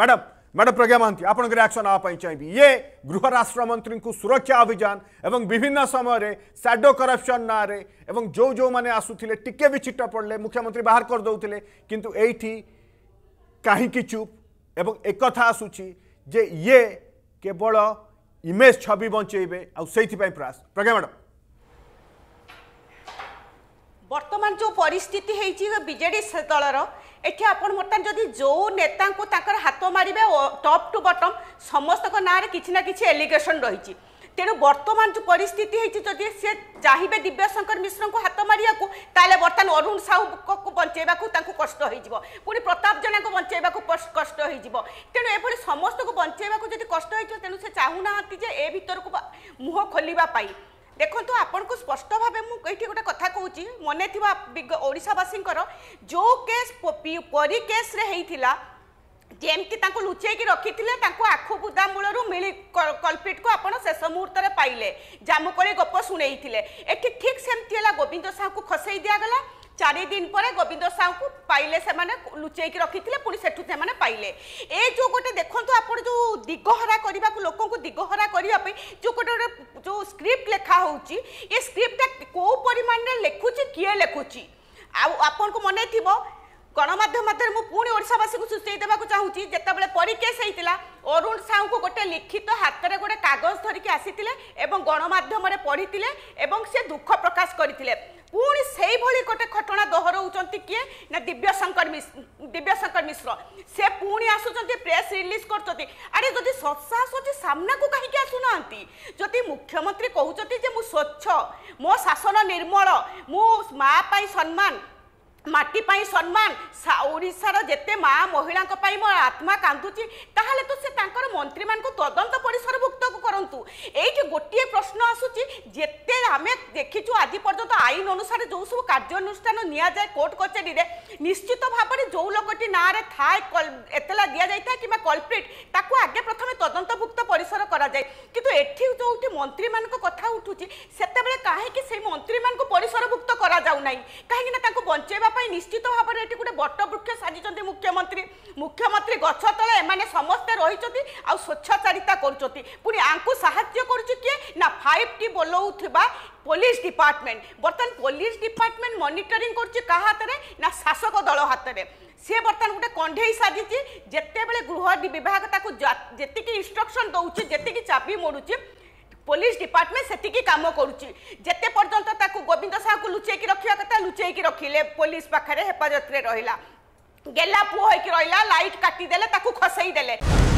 madam madam Pragya Mohanty ଆପଣଙ୍କ reaction ନେବା ପାଇଁ ଚାହିଁବି ଇଏ ଗୃହ ରାଷ୍ଟ୍ରମନ୍ତ୍ରୀଙ୍କୁ ସୁରକ୍ଷା ଅଭିଯାନ ଏବଂ ବିଭିନ୍ନ ସମୟରେ ସ୍ୟାଡୋ କରପ୍ସନ୍ ନାଁରେ ଏବଂ ଯେଉଁ ଯେଉଁମାନେ ଆସୁଥିଲେ ଟିକେ ବି ଛିଟ ପଡ଼ିଲେ ମୁଖ୍ୟମନ୍ତ୍ରୀ ବାହାର କରିଦେଉଥିଲେ କିନ୍ତୁ ଏଇଠି କାହିଁକି ଚୁପ୍ ଏବଂ ଏକଥା ଆସୁଛି ଯେ ଇଏ କେବଳ ଇମେଜ୍ ଛବି ବଞ୍ଚେଇବେ ଆଉ ସେଇଥିପାଇଁ ପ୍ରୟାସ ପ୍ରଜ୍ଞା ମ୍ୟାଡ଼ାମ୍ ବର୍ତ୍ତମାନ ଯେଉଁ ପରିସ୍ଥିତି ହେଇଛି ବିଜେଡ଼ି ଦଳର ଏଠି ଆପଣ ବର୍ତ୍ତମାନ ଯଦି ଯେଉଁ ନେତାଙ୍କୁ ତାଙ୍କର ହାତ ମାରିବେ ଟପ୍ ଟୁ ବଟମ୍ ସମସ୍ତଙ୍କ ନାଁରେ କିଛି ନା କିଛି ଏଲିଗେସନ୍ ରହିଛି ତେଣୁ ବର୍ତ୍ତମାନ ଯେଉଁ ପରିସ୍ଥିତି ହେଇଛି ଯଦି ସିଏ ଚାହିଁବେ ଦିବ୍ୟଶଙ୍କର ମିଶ୍ରଙ୍କୁ ହାତ ମାରିବାକୁ ତାହେଲେ ବର୍ତ୍ତମାନ ଅରୁଣ ସାହୁଙ୍କୁ ବଞ୍ଚେଇବାକୁ ତାଙ୍କୁ କଷ୍ଟ ହେଇଯିବ ପୁଣି ପ୍ରତାପ ଜେନାଙ୍କୁ ବଞ୍ଚେଇବାକୁ କଷ୍ଟ ହେଇଯିବ ତେଣୁ ଏଭଳି ସମସ୍ତଙ୍କୁ ବଞ୍ଚେଇବାକୁ ଯଦି କଷ୍ଟ ହେଇଯିବ ତେଣୁ ସେ ଚାହୁଁନାହାନ୍ତି ଯେ ଏ ଭିତରକୁ ମୁହଁ ଖୋଲିବା ପାଇଁ ଦେଖନ୍ତୁ ଆପଣଙ୍କୁ ସ୍ପଷ୍ଟ ଭାବେ ମୁଁ ଏଇଠି ଗୋଟେ କଥା କହୁଛି ମନେ ଥିବା ଓଡ଼ିଶାବାସୀଙ୍କର ଯେଉଁ କେସ୍ ପରୀ କେସ୍ରେ ହେଇଥିଲା ଯେମିତି ତାଙ୍କୁ ଲୁଚେଇକି ରଖିଥିଲେ ତାଙ୍କୁ ଆଖୁ ବୁଦା ମୂଳରୁ ମିଳି କଲ୍ପିଟକୁ ଆପଣ ଶେଷ ମୁହୂର୍ତ୍ତରେ ପାଇଲେ ଜାମୁକୋଳି ଗପ ଶୁଣେଇଥିଲେ ଏଠି ଠିକ୍ ସେମିତି ହେଲା ଗୋବିନ୍ଦ ସାହୁଙ୍କୁ ଖସେଇ ଦିଆଗଲା চারি দিন পরে গোবিন্দ সাউকু পাইলে সেমানে লুচাইকি রকিলে পুঁ সেঠু সেমানে পাইলে এ যে গোটে দেখুন আপনার যে দিগহরা করা লোককে দিগহরা করা যে গোটে গোটে जो स्क्रिप्ट लेखा होची ये स्क्रिप्ट को परिमाण रे लेखुची किए लेखुची आ आपन को मने थिबो ଗଣମାଧ୍ୟମ ମାଧ୍ୟମରେ ମୁଁ ପୁଣି ଓଡ଼ିଶାବାସୀଙ୍କୁ ସୂଚାଇ ଦେବାକୁ ଚାହୁଁଛି ଯେତେବେଳେ ପରିକେସ୍ ହେଇଥିଲା ଅରୁଣ ସାହୁଙ୍କୁ ଗୋଟେ ଲିଖିତ ହାତରେ ଗୋଟେ କାଗଜ ଧରିକି ଆସିଥିଲେ ଏବଂ ଗଣମାଧ୍ୟମରେ ପଢ଼ିଥିଲେ ଏବଂ ସେ ଦୁଃଖ ପ୍ରକାଶ କରିଥିଲେ ପୁଣି ସେଇଭଳି ଗୋଟେ ଘଟଣା ଦୋହରଉଛନ୍ତି କିଏ ନା ଦିବ୍ୟଶଙ୍କର ଦିବ୍ୟଶଙ୍କର ମିଶ୍ର ସେ ପୁଣି ଆସୁଛନ୍ତି ପ୍ରେସ୍ ରିଲିଜ୍ କରୁଛନ୍ତି ଆରେ ଯଦି ସତ୍ସାହସ ଅଛି ସାମ୍ନାକୁ କାହିଁକି ଆସୁନାହାନ୍ତି ଯଦି ମୁଖ୍ୟମନ୍ତ୍ରୀ କହୁଛନ୍ତି ଯେ ମୁଁ ସ୍ୱଚ୍ଛ ମୋ ଶାସନ ନିର୍ମଳ ମୁଁ ମା ପାଇଁ ସମ୍ମାନ ମାଟି ପାଇଁ ସମ୍ମାନ ଓଡ଼ିଶାର ଯେତେ ମା ମହିଳାଙ୍କ ପାଇଁ ମୋ ଆତ୍ମା କାନ୍ଦୁଛି ତାହେଲେ ତ ସେ ତାଙ୍କର ମନ୍ତ୍ରୀମାନଙ୍କୁ ତଦନ୍ତ ପରିସରଭୁକ୍ତକୁ କରନ୍ତୁ ଏଇଠି ଗୋଟିଏ ପ୍ରଶ୍ନ ଆସୁଛି যেতে আমি দেখিছু আজি পর্যন্ত আইন অনুসারে যে সব কার্যানুষ্ঠান নিয়ে কোর্ট কচেরীরে নিশ্চিত ভাবে যে লোকটি না থাকে এতলা দিয়া যাই কিংবা কলপ্রিট তা আগে প্রথমে তদন্তভুক্ত পরিসর করা যায় কিন্তু এটি যে মন্ত্রী মান কথা উঠুছি সেতবে কাহিকি সেই মন্ত্রী মানুষ পরিসরভুক্ত করা যাও না কিনা তা তাকে বঞ্চাইবা নিশ্চিত ভাবে এটি গোটে বটবৃক্ষ সাজিছেন মুখ্যমন্ত্রী মুখ্যমন্ত্রী গছ তলে এমানে সমস্তে রয়েছেন আচ্ছাচারিতা করছেন পুঁ আঙ্কু সাহায্য করছে কি ফাইভটি বলাউথিবা পুলিশ ডিপার্টমেন্ট বর্তমান পুলিশ ডিপার্টমেন্ট মনিটরিং করছে কাহা হাতে না শাসক দল হাতে সে বর্তমান গোটে কণ্ঢেই সাজিছে যেতবে গৃহ বিভাগ তাকে যেত ইনস্ট্রকশন দৌছে যেত চাপি মোড়ুছে পুলিশ ডিপার্টমেন্ট সেটিকি কাম করছে যেতে পর্যন্ত তাকে গোবিন্দ সাহু লুচাইকি রক্ষা কথা লুচাইকি রখিলে পুলিশ পাখে হেফাজতরে রহিলা গেলা পুয়া হয়ে রহিলা লাইট কাটি তাকে খসাই দেলে